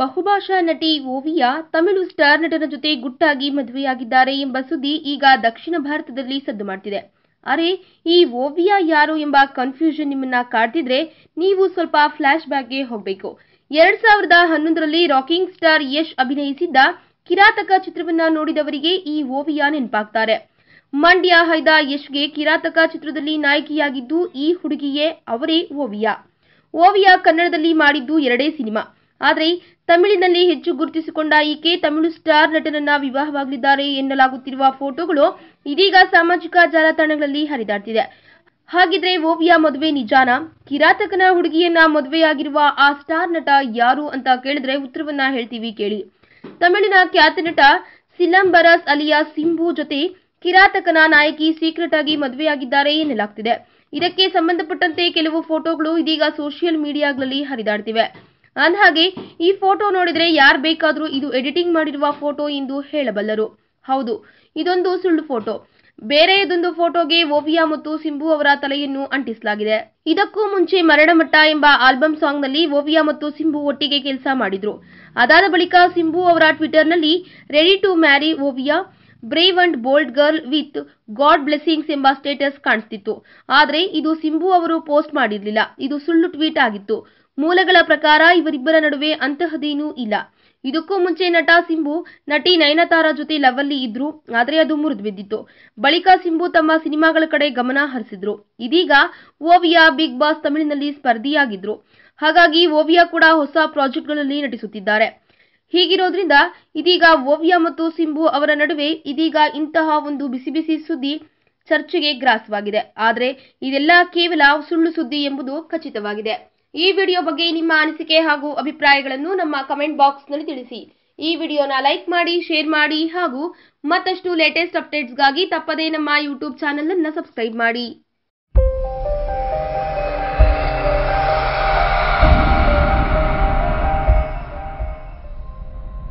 ಬಹುಭಾಷಾ ನಟಿ ಓವಿಯಾ ತಮಿಳು ಸ್ಟಾರ್ ನಟನ ಜೊತೆ ಗುಟ್ಟಾಗಿ ಮದುವೆಯಾಗಿದ್ದಾರೆ ಎಂಬ ಸುದ್ದಿ ಈಗ ದಕ್ಷಿಣ ಭಾರತದಲ್ಲಿ ಸದ್ದು ಮಾಡ್ತಿದೆ ಅರೆ ಈ ಓವಿಯಾ ಯಾರು ಎಂಬ ಕನ್ಫ್ಯೂಷನ್ ನಿಮ್ಮನ್ನ ಕಾಡ್ತಿದ್ರೆ ನೀವು ಸ್ವಲ್ಪ ಫ್ಲಾಶ್ ಬ್ಯಾಕ್ಗೆ ಹೋಗಬೇಕು ಎರಡ್ ಸಾವಿರದ ಹನ್ನೊಂದರಲ್ಲಿ ರಾಕಿಂಗ್ ಸ್ಟಾರ್ ಯಶ್ ಅಭಿನಯಿಸಿದ್ದ ಕಿರಾತಕ ಚಿತ್ರವನ್ನ ನೋಡಿದವರಿಗೆ ಈ ಓವಿಯಾ ನೆನಪಾಗ್ತಾರೆ ಮಂಡ್ಯ ಹೈದ ಯಶ್ಗೆ ಕಿರಾತಕ ಚಿತ್ರದಲ್ಲಿ ನಾಯಕಿಯಾಗಿದ್ದು ಈ ಹುಡುಗಿಯೇ ಅವರೇ ಓವಿಯಾ ಓವಿಯಾ ಕನ್ನಡದಲ್ಲಿ ಮಾಡಿದ್ದು ಎರಡೇ ಸಿನಿಮಾ ಆದರೆ ತಮಿಳಿನಲ್ಲಿ ಹೆಚ್ಚು ಗುರುತಿಸಿಕೊಂಡ ಈಕೆ ತಮಿಳು ಸ್ಟಾರ್ ನಟನನ್ನ ವಿವಾಹವಾಗಲಿದ್ದಾರೆ ಎನ್ನಲಾಗುತ್ತಿರುವ ಫೋಟೋಗಳು ಇದೀಗ ಸಾಮಾಜಿಕ ಜಾಲತಾಣಗಳಲ್ಲಿ ಹರಿದಾಡ್ತಿದೆ ಹಾಗಿದ್ರೆ ಓವಿಯಾ ಮದುವೆ ನಿಜಾನ ಕಿರಾತಕನ ಹುಡುಗಿಯನ್ನ ಮದುವೆಯಾಗಿರುವ ಆ ಸ್ಟಾರ್ ನಟ ಯಾರು ಅಂತ ಕೇಳಿದ್ರೆ ಉತ್ತರವನ್ನ ಹೇಳ್ತೀವಿ ಕೇಳಿ ತಮಿಳಿನ ಖ್ಯಾತ ನಟ ಸಿಲಂಬರಸ್ ಅಲಿಯಾ ಸಿಂಭು ಜೊತೆ ಕಿರಾತಕನ ನಾಯಕಿ ಸೀಕ್ರೆಟ್ ಆಗಿ ಮದುವೆಯಾಗಿದ್ದಾರೆ ಎನ್ನಲಾಗ್ತಿದೆ ಇದಕ್ಕೆ ಸಂಬಂಧಪಟ್ಟಂತೆ ಕೆಲವು ಫೋಟೋಗಳು ಇದೀಗ ಸೋಷಿಯಲ್ ಮೀಡಿಯಾಗಳಲ್ಲಿ ಹರಿದಾಡ್ತಿವೆ ಅಂದಹಾಗೆ ಈ ಫೋಟೋ ನೋಡಿದರೆ ಯಾರು ಬೇಕಾದರೂ ಇದು ಎಡಿಟಿಂಗ್ ಮಾಡಿರುವ ಫೋಟೋ ಎಂದು ಹೇಳಬಲ್ಲರು ಹೌದು ಇದೊಂದು ಸುಳ್ಳು ಫೋಟೋ ಬೇರೆಯದೊಂದು ಫೋಟೋಗೆ ಓವಿಯಾ ಮತ್ತು ಸಿಂಬು ಅವರ ತಲೆಯನ್ನು ಅಂಟಿಸಲಾಗಿದೆ ಇದಕ್ಕೂ ಮುಂಚೆ ಮರಣಮಟ್ಟ ಎಂಬ ಆಲ್ಬಮ್ ಸಾಂಗ್ನಲ್ಲಿ ಓವಿಯಾ ಮತ್ತು ಸಿಂಬು ಒಟ್ಟಿಗೆ ಕೆಲಸ ಮಾಡಿದ್ರು ಅದಾದ ಬಳಿಕ ಸಿಂಬು ಅವರ ಟ್ವಿಟರ್ನಲ್ಲಿ ready to marry Oviya brave and bold girl with god blessings ಎಂಬ ಸ್ಟೇಟಸ್ ಕಾಣಿಸ್ತಿತ್ತು ಆದರೆ ಇದು ಸಿಂಬು ಅವರು ಪೋಸ್ಟ್ ಮಾಡಿರಲಿಲ್ಲ ಇದು ಸುಳ್ಳು ಟ್ವೀಟ್ ಆಗಿತ್ತು ಮೂಲಗಳ ಪ್ರಕಾರ ಇವರಿಬ್ಬರ ನಡುವೆ ಅಂತಹದೇನೂ ಇಲ್ಲ ಇದಕ್ಕೂ ಮುಂಚೆ ನಟ ಸಿಂಬು ನಟಿ ನಯನತಾರ ಜೊತೆ ಲವಲ್ಲಿ ಇದ್ರು ಆದರೆ ಅದು ಮುರಿದು ಬಿದ್ದಿತ್ತು ಬಳಿಕ ಸಿಂಬು ತಮ್ಮ ಸಿನಿಮಾಗಳ ಕಡೆ ಗಮನ ಹರಿಸಿದ್ರು ಇದೀಗ ಓವಿಯಾ ಬಿಗ್ ಬಾಸ್ ತಮಿಳಿನಲ್ಲಿ ಸ್ಪರ್ಧಿಯಾಗಿದ್ರು ಹಾಗಾಗಿ ಓವಿಯಾ ಕೂಡ ಹೊಸ ಪ್ರಾಜೆಕ್ಟ್ಗಳಲ್ಲಿ ನಟಿಸುತ್ತಿದ್ದಾರೆ ಹೀಗಿರೋದ್ರಿಂದ ಇದೀಗ ಓವ್ಯ ಮತ್ತು ಸಿಂಬು ಅವರ ನಡುವೆ ಇದೀಗ ಇಂತಹ ಒಂದು ಬಿಸಿ ಬಿಸಿ ಸುದ್ದಿ ಚರ್ಚೆಗೆ ಗ್ರಾಸವಾಗಿದೆ ಆದರೆ ಇದೆಲ್ಲ ಕೇವಲ ಸುಳ್ಳು ಸುದ್ದಿ ಎಂಬುದು ಖಚಿತವಾಗಿದೆ ಈ ವಿಡಿಯೋ ಬಗ್ಗೆ ನಿಮ್ಮ ಅನಿಸಿಕೆ ಹಾಗೂ ಅಭಿಪ್ರಾಯಗಳನ್ನು ನಮ್ಮ ಕಮೆಂಟ್ ಬಾಕ್ಸ್ನಲ್ಲಿ ತಿಳಿಸಿ ಈ ವಿಡಿಯೋನ ಲೈಕ್ ಮಾಡಿ ಶೇರ್ ಮಾಡಿ ಹಾಗೂ ಮತ್ತಷ್ಟು ಲೇಟೆಸ್ಟ್ ಅಪ್ಡೇಟ್ಸ್ಗಾಗಿ ತಪ್ಪದೇ ನಮ್ಮ ಯೂಟ್ಯೂಬ್ ಚಾನಲನ್ನು ಸಬ್ಸ್ಕ್ರೈಬ್ ಮಾಡಿ